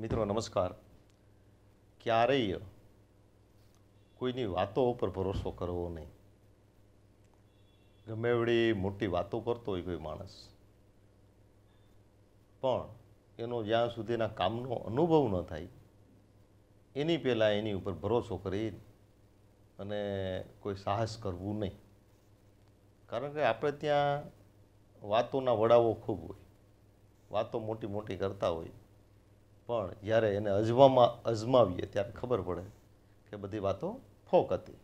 મિત્રો નમસ્કાર ક્યારેય કોઈની વાતો ઉપર ભરોસો કરવો નહીં ગમે એવડી મોટી વાતો કરતો હોય કોઈ માણસ પણ એનો જ્યાં સુધીના કામનો અનુભવ ન થાય એની પહેલાં એની ઉપર ભરોસો કરી અને કોઈ સાહસ કરવું નહીં કારણ કે આપણે ત્યાં વાતોના વડાવો ખૂબ હોય વાતો મોટી મોટી કરતા હોય પણ જ્યારે એને અજવામાં અજમાવીએ ત્યારે ખબર પડે કે બધી વાતો ફોક હતી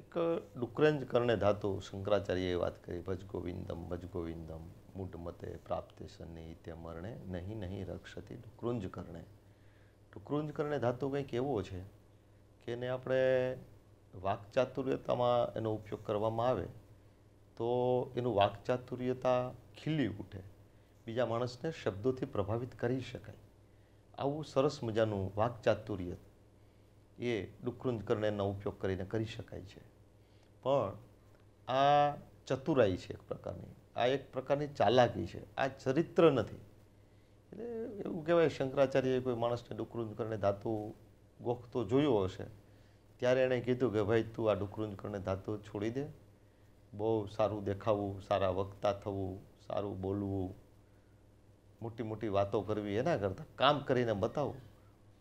એક ડુકરંજ કરણે ધાતુ શંકરાચાર્યએ વાત કરી ભજગોવિંદમ ભજગોવિંદમ ભજ પ્રાપ્તિ મૂટ તે મરણે નહીં નહીં રક્ષતી ડુકરુંજ કરણે ડુકરુંજ કરણે ધાતુ કંઈક એવો છે કે એને આપણે વાકચાતુર્યતામાં એનો ઉપયોગ કરવામાં આવે તો એનું વાકચાતુર્યતા ખીલી ઉઠે બીજા માણસને શબ્દોથી પ્રભાવિત કરી શકાય આવું સરસ મજાનું વાકચાતુર્ય એ ડુકૃંજ કરણેના ઉપયોગ કરીને કરી શકાય છે પણ આ ચતુરાઈ છે એક પ્રકારની આ એક પ્રકારની ચાલાકી છે આ ચરિત્ર નથી એટલે એવું કહેવાય શંકરાચાર્યએ કોઈ માણસને ડુકૃંજ કરણે ધાતુ ગોખતો જોયો હશે ત્યારે એણે કીધું કે ભાઈ તું આ ડુકૃંજ કરણે ધાતુ છોડી દે બહુ સારું દેખાવું સારા વક્તા થવું સારું બોલવું મોટી મોટી વાતો કરવી એના કરતાં કામ કરીને બતાવો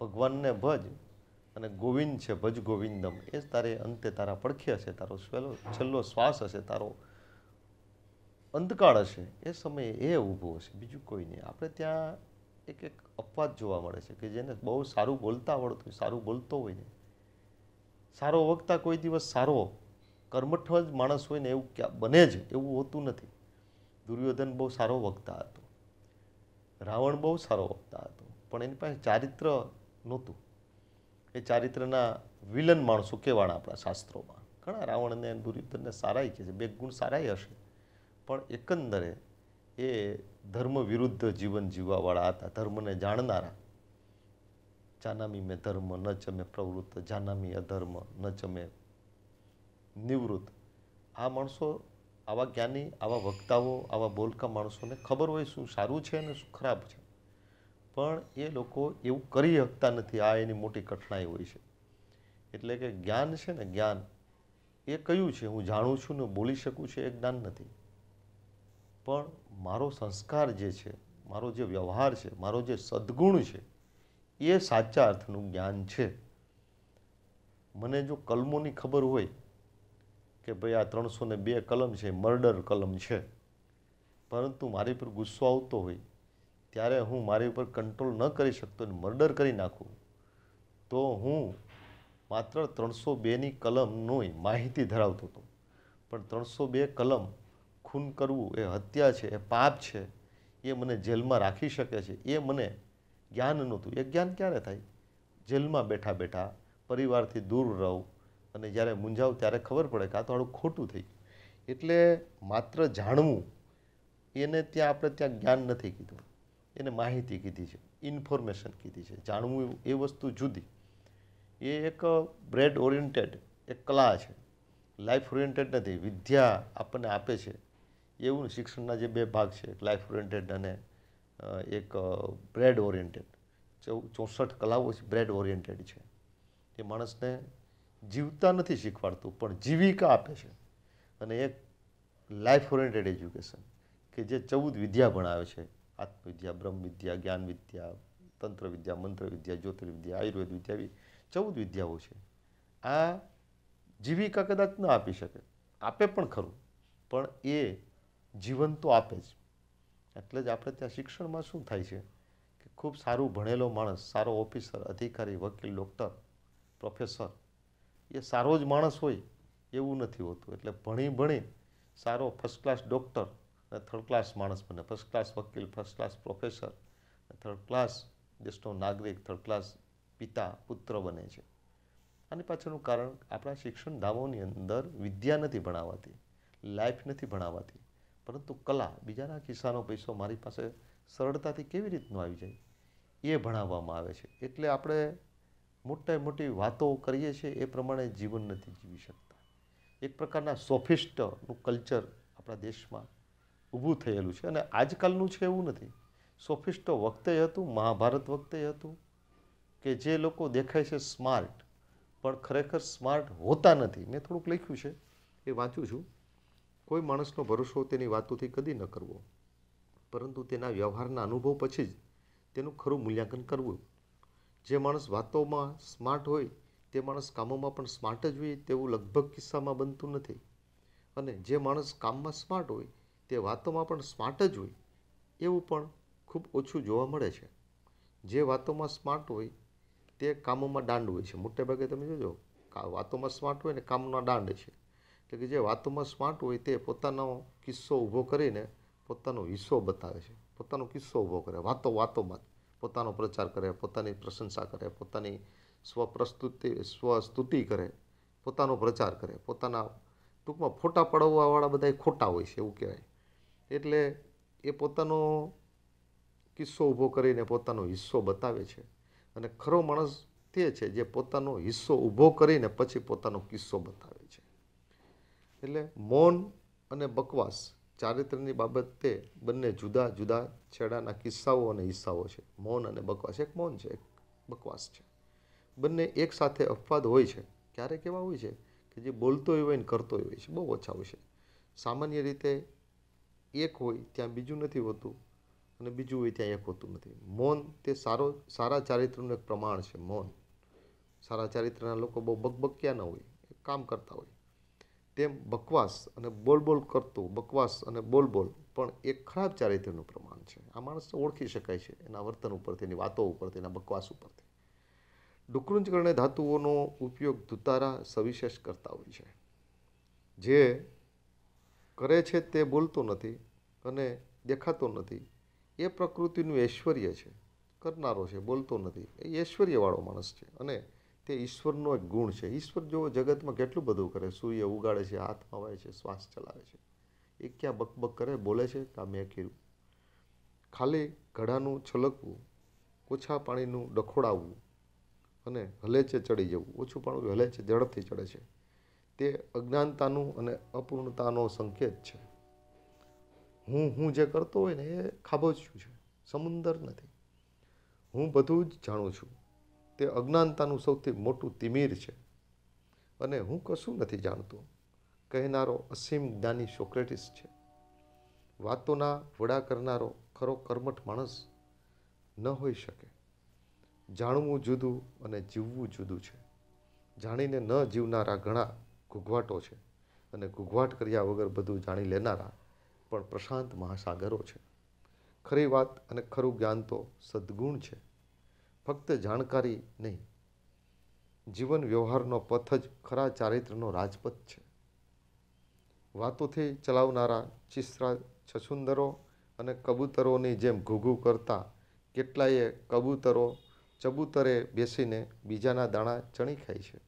ભગવાનને ભજ અને ગોવિંદ છે ભજ ગોવિંદમ એ તારે અંતે તારા પડખે હશે તારો છેલ્લો છેલ્લો શ્વાસ હશે તારો અંધકાળ હશે એ સમયે એ ઊભો હશે બીજું કોઈ નહીં આપણે ત્યાં એક એક અપવાદ જોવા મળે છે કે જેને બહુ સારું બોલતા આવડતું હોય સારું બોલતો હોય ને સારો વક્તા કોઈ દિવસ સારો કર્મઠ જ માણસ હોય ને એવું ક્યાં બને જ એવું હોતું નથી દુર્યોધન બહુ સારો વક્તા હતો રાવણ બહુ સારો વક્તા હતો પણ એની પાસે ચારિત્ર નહોતું એ ચારિત્રના વિલન માણસો કહેવાના આપણા શાસ્ત્રોમાં ઘણા રાવણને દુર્યોધનને સારાય કહે છે બે ગુણ સારાય હશે પણ એકંદરે એ ધર્મ વિરુદ્ધ જીવન જીવવાવાળા હતા ધર્મને જાણનારા જાનામી મેં ધર્મ ન ચમે પ્રવૃત્ત જાનામી અધર્મ ન ચમે નિવૃત્ત આ માણસો આવા જ્ઞાની આવા વક્તાઓ આવા બોલકા માણસોને ખબર હોય શું સારું છે અને શું ખરાબ છે પણ એ લોકો એવું કરી શકતા નથી આ એની મોટી કઠણાઈ હોય છે એટલે કે જ્ઞાન છે ને જ્ઞાન એ કયું છે હું જાણું છું ને બોલી શકું છું એ જ્ઞાન નથી પણ મારો સંસ્કાર જે છે મારો જે વ્યવહાર છે મારો જે સદ્ગુણ છે એ સાચા અર્થનું જ્ઞાન છે મને જો કલમોની ખબર હોય કે ભાઈ આ ત્રણસો ને બે કલમ છે મર્ડર કલમ છે પરંતુ મારી પર ગુસ્સો આવતો હોય ત્યારે હું મારી ઉપર કંટ્રોલ ન કરી શકતો અને મર્ડર કરી નાખું તો હું માત્ર ત્રણસો બેની કલમની માહિતી ધરાવતો હતો પણ ત્રણસો બે કલમ ખૂન કરવું એ હત્યા છે એ પાપ છે એ મને જેલમાં રાખી શકે છે એ મને જ્ઞાન નહોતું એ જ્ઞાન ક્યારે થાય જેલમાં બેઠા બેઠા પરિવારથી દૂર રહું અને જ્યારે મૂંઝાવ ત્યારે ખબર પડે કાં તો આડું ખોટું થઈ એટલે માત્ર જાણવું એને ત્યાં આપણે ત્યાં જ્ઞાન નથી કીધું એને માહિતી કીધી છે ઇન્ફોર્મેશન કીધી છે જાણવું એ વસ્તુ જુદી એ એક બ્રેડ ઓરિએન્ટેડ એક કલા છે લાઈફ ઓરિએન્ટેડ નથી વિદ્યા આપણને આપે છે એવું શિક્ષણના જે બે ભાગ છે એક લાઈફ ઓરિએન્ટેડ અને એક બ્રેડ ઓરિએન્ટેડ ચોસઠ કલાઓ બ્રેડ ઓરિએન્ટેડ છે એ માણસને જીવતા નથી શીખવાડતું પણ જીવિકા આપે છે અને એક લાઈફ ઓરિએન્ટેડ એજ્યુકેશન કે જે ચૌદ વિદ્યા ભણાવે છે આત્મવિદ્યા બ્રહ્મ વિદ્યા જ્ઞાન વિદ્યા તંત્ર વિદ્યા મંત્ર વિદ્યા જ્યોતિર્વિદ્યા આયુર્વેદ વિદ્યા એવી ચૌદ વિદ્યાઓ છે આ જીવિકા કદાચ ન આપી શકે આપે પણ ખરું પણ એ જીવન તો આપે જ એટલે જ આપણે ત્યાં શિક્ષણમાં શું થાય છે કે ખૂબ સારું ભણેલો માણસ સારો ઓફિસર અધિકારી વકીલ ડૉક્ટર પ્રોફેસર એ સારો જ માણસ હોય એવું નથી હોતું એટલે ભણી ભણી સારો ફર્સ્ટ ક્લાસ ડૉક્ટર અને થર્ડ ક્લાસ માણસ બને ફર્સ્ટ ક્લાસ વકીલ first class professor third class દેશનો નાગરિક થર્ડ ક્લાસ પિતા પુત્ર બને છે આની પાછળનું કારણ આપણા શિક્ષણ ધામોની અંદર વિદ્યા નથી ભણાવાતી લાઈફ નથી ભણાવાતી પરંતુ કલા બીજાના કિસ્સાનો પૈસો મારી પાસે સરળતાથી કેવી રીતનો આવી જાય એ ભણાવવામાં આવે છે એટલે આપણે મોટા મોટી વાતો કરીએ છીએ એ પ્રમાણે જીવન નથી જીવી શકતા એક પ્રકારના સોફિસ્ટનું કલ્ચર આપણા દેશમાં ઊભું થયેલું છે અને આજકાલનું છે એવું નથી સોફિસ્ટ વખતે હતું મહાભારત વખતે હતું કે જે લોકો દેખાય છે સ્માર્ટ પણ ખરેખર સ્માર્ટ હોતા નથી મેં થોડુંક લખ્યું છે એ વાંચું છું કોઈ માણસનો ભરોસો તેની વાતોથી કદી ન કરવો પરંતુ તેના વ્યવહારના અનુભવ પછી જ તેનું ખરું મૂલ્યાંકન કરવું જે માણસ વાતોમાં સ્માર્ટ હોય તે માણસ કામોમાં પણ સ્માર્ટ જ હોય તેવું લગભગ કિસ્સામાં બનતું નથી અને જે માણસ કામમાં સ્માર્ટ હોય તે વાતોમાં પણ સ્માર્ટ જ હોય એવું પણ ખૂબ ઓછું જોવા મળે છે જે વાતોમાં સ્માર્ટ હોય તે કામોમાં દાંડ હોય છે મોટે ભાગે તમે જોજો વાતોમાં સ્માર્ટ હોય ને કામમાં દાંડ છે એટલે કે જે વાતોમાં સ્માર્ટ હોય તે પોતાનો કિસ્સો ઊભો કરીને પોતાનો હિસ્સો બતાવે છે પોતાનો કિસ્સો ઊભો કરે વાતો વાતોમાં જ પોતાનો પ્રચાર કરે પોતાની પ્રશંસા કરે પોતાની સ્વપ્રસ્તુતિ સ્વસ્તુતિ કરે પોતાનો પ્રચાર કરે પોતાના ટૂંકમાં ફોટા પાડવવાવાળા બધા ખોટા હોય છે એવું કહેવાય એટલે એ પોતાનો કિસ્સો ઊભો કરીને પોતાનો હિસ્સો બતાવે છે અને ખરો માણસ તે છે જે પોતાનો હિસ્સો ઊભો કરીને પછી પોતાનો કિસ્સો બતાવે છે એટલે મૌન અને બકવાસ ચારિત્રની બાબતે બંને જુદા જુદા છેડાના કિસ્સાઓ અને હિસ્સાઓ છે મૌન અને બકવાસ એક મૌન છે એક બકવાસ છે બંને એક સાથે અપવાદ હોય છે ક્યારેક એવા હોય છે કે જે બોલતો હોય ને કરતો હોય છે બહુ ઓછા હોય છે સામાન્ય રીતે એક હોય ત્યાં બીજું નથી હોતું અને બીજું હોય ત્યાં એક હોતું નથી મૌન તે સારો સારા ચારિત્રનું એક પ્રમાણ છે મૌન સારા ચારિત્રના લોકો બહુ બકબક્યા ન હોય કામ કરતા હોય તેમ બકવાસ અને બોલબોલ બોલ કરતું બકવાસ અને બોલબોલ પણ એ ખરાબ ચારિત્રનું પ્રમાણ છે આ માણસ ઓળખી શકાય છે એના વર્તન ઉપરથી એની વાતો ઉપરથી એના બકવાસ ઉપરથી કરણે ધાતુઓનો ઉપયોગ ધુતારા સવિશેષ કરતા હોય છે જે કરે છે તે બોલતો નથી અને દેખાતો નથી એ પ્રકૃતિનું ઐશ્વર્ય છે કરનારો છે બોલતો નથી એ ઐશ્વર્યવાળો માણસ છે અને તે ઈશ્વરનો એક ગુણ છે ઈશ્વર જો જગતમાં કેટલું બધું કરે સૂર્ય ઉગાડે છે હાથ હવાય છે શ્વાસ ચલાવે છે એ ક્યાં બકબક કરે બોલે છે કે મેં કર્યું ખાલી ઘડાનું છલકવું ઓછા પાણીનું ડખોડાવવું અને હલેચે ચડી જવું ઓછું પાણી હલેચે ઝડપથી ચડે છે તે અજ્ઞાનતાનું અને અપૂર્ણતાનો સંકેત છે હું હું જે કરતો હોય ને એ ખાબોચ્યું છે સમુંદર નથી હું બધું જ જાણું છું તે અજ્ઞાનતાનું સૌથી મોટું તિમીર છે અને હું કશું નથી જાણતો કહેનારો અસીમ જ્ઞાની સોક્રેટિસ છે વાતોના વડા કરનારો ખરો કર્મઠ માણસ ન હોઈ શકે જાણવું જુદું અને જીવવું જુદું છે જાણીને ન જીવનારા ઘણા ઘૂઘવાટો છે અને ઘૂઘવાટ કર્યા વગર બધું જાણી લેનારા પણ પ્રશાંત મહાસાગરો છે ખરી વાત અને ખરું જ્ઞાન તો સદ્ગુણ છે ફક્ત જાણકારી નહીં જીવન વ્યવહારનો પથ જ ખરા ચારિત્રનો રાજપથ છે વાતોથી ચલાવનારા ચિસરા છછુંદરો અને કબૂતરોની જેમ ઘૂઘૂ કરતા કેટલાયે કબૂતરો ચબૂતરે બેસીને બીજાના દાણા ચણી ખાય છે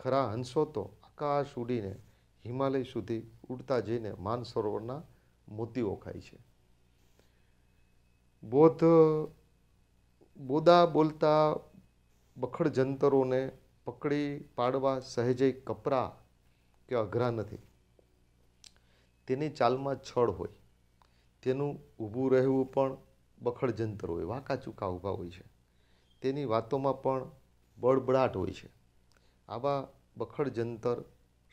ખરા હંસો તો આકાશ ઉડીને હિમાલય સુધી ઉડતા જઈને માનસરોવરના મોતીઓ ખાય છે બોધ બોદા બોલતા બખડ જંતરોને પકડી પાડવા સહેજે કપરા કે અઘરા નથી તેની ચાલમાં છળ હોય તેનું ઊભું રહેવું પણ બખડ જંતર હોય વાંકા ચૂકા ઊભા હોય છે તેની વાતોમાં પણ બળબડાટ હોય છે આવા બખડ જંતર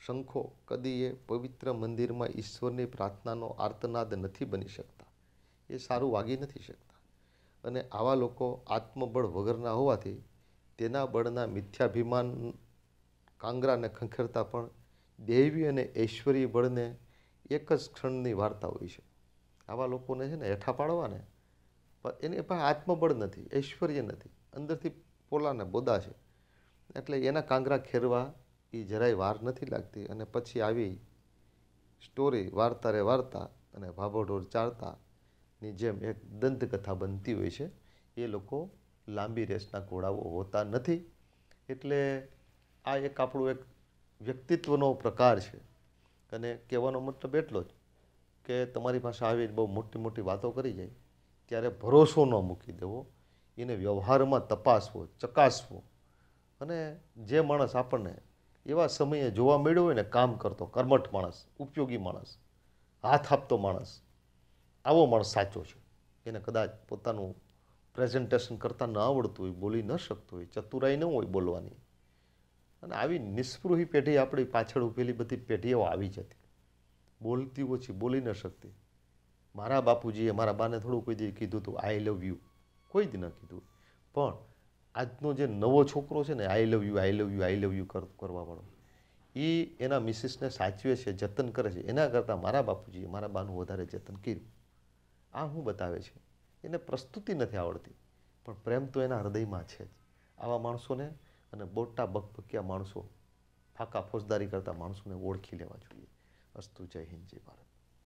શંખો કદી એ પવિત્ર મંદિરમાં ઈશ્વરની પ્રાર્થનાનો આર્તનાદ નથી બની શકતા એ સારું વાગી નથી શકતા અને આવા લોકો આત્મબળ વગરના હોવાથી તેના બળના મિથ્યાભિમાન કાંગરાને ખંખેરતા પણ દૈવી અને ઐશ્વર્ય બળને એક જ ક્ષણની વાર્તા હોય છે આવા લોકોને છે ને હેઠા પાડવાને પણ એને પાસે આત્મબળ નથી ઐશ્વર્ય નથી અંદરથી પોલાને બોદા છે એટલે એના કાંગરા ખેરવા એ જરાય વાર નથી લાગતી અને પછી આવી સ્ટોરી વાર્તા રે વાર્તા અને ભાભોઢોર ચારતા ની જેમ એક દંતકથા બનતી હોય છે એ લોકો લાંબી રેસના ઘોડાઓ હોતા નથી એટલે આ એક આપણું એક વ્યક્તિત્વનો પ્રકાર છે અને કહેવાનો મતલબ એટલો જ કે તમારી પાસે આવી બહુ મોટી મોટી વાતો કરી જાય ત્યારે ભરોસો ન મૂકી દેવો એને વ્યવહારમાં તપાસવો ચકાસવો અને જે માણસ આપણને એવા સમયે જોવા મળ્યો હોય ને કામ કરતો કર્મઠ માણસ ઉપયોગી માણસ હાથ આપતો માણસ આવો માણસ સાચો છે એને કદાચ પોતાનું પ્રેઝન્ટેશન કરતાં ન આવડતું હોય બોલી ન શકતું હોય ચતુરાઈ ન હોય બોલવાની અને આવી નિસ્પૃહી પેઢી આપણી પાછળ ઉભેલી બધી પેઢીઓ આવી જતી બોલતી ઓછી બોલી ન શકતી મારા બાપુજીએ મારા બાને થોડું કોઈ દી કીધું હતું આઈ લવ યુ કોઈ જ ન કીધું પણ આજનો જે નવો છોકરો છે ને I love you I love you I love you કરવાવાળો એ એના મિસિસને સાચવે છે જતન કરે છે એના કરતાં મારા બાપુજીએ મારા બાનું વધારે જતન કર્યું આ હું બતાવે છે એને પ્રસ્તુતિ નથી આવડતી પણ પ્રેમ તો એના હૃદયમાં છે જ આવા માણસોને અને બોટા બકબકિયા માણસો ફાકા ફોજદારી કરતા માણસોને ઓળખી લેવા જોઈએ અસ્તુ જય હિન્દ જય ભારત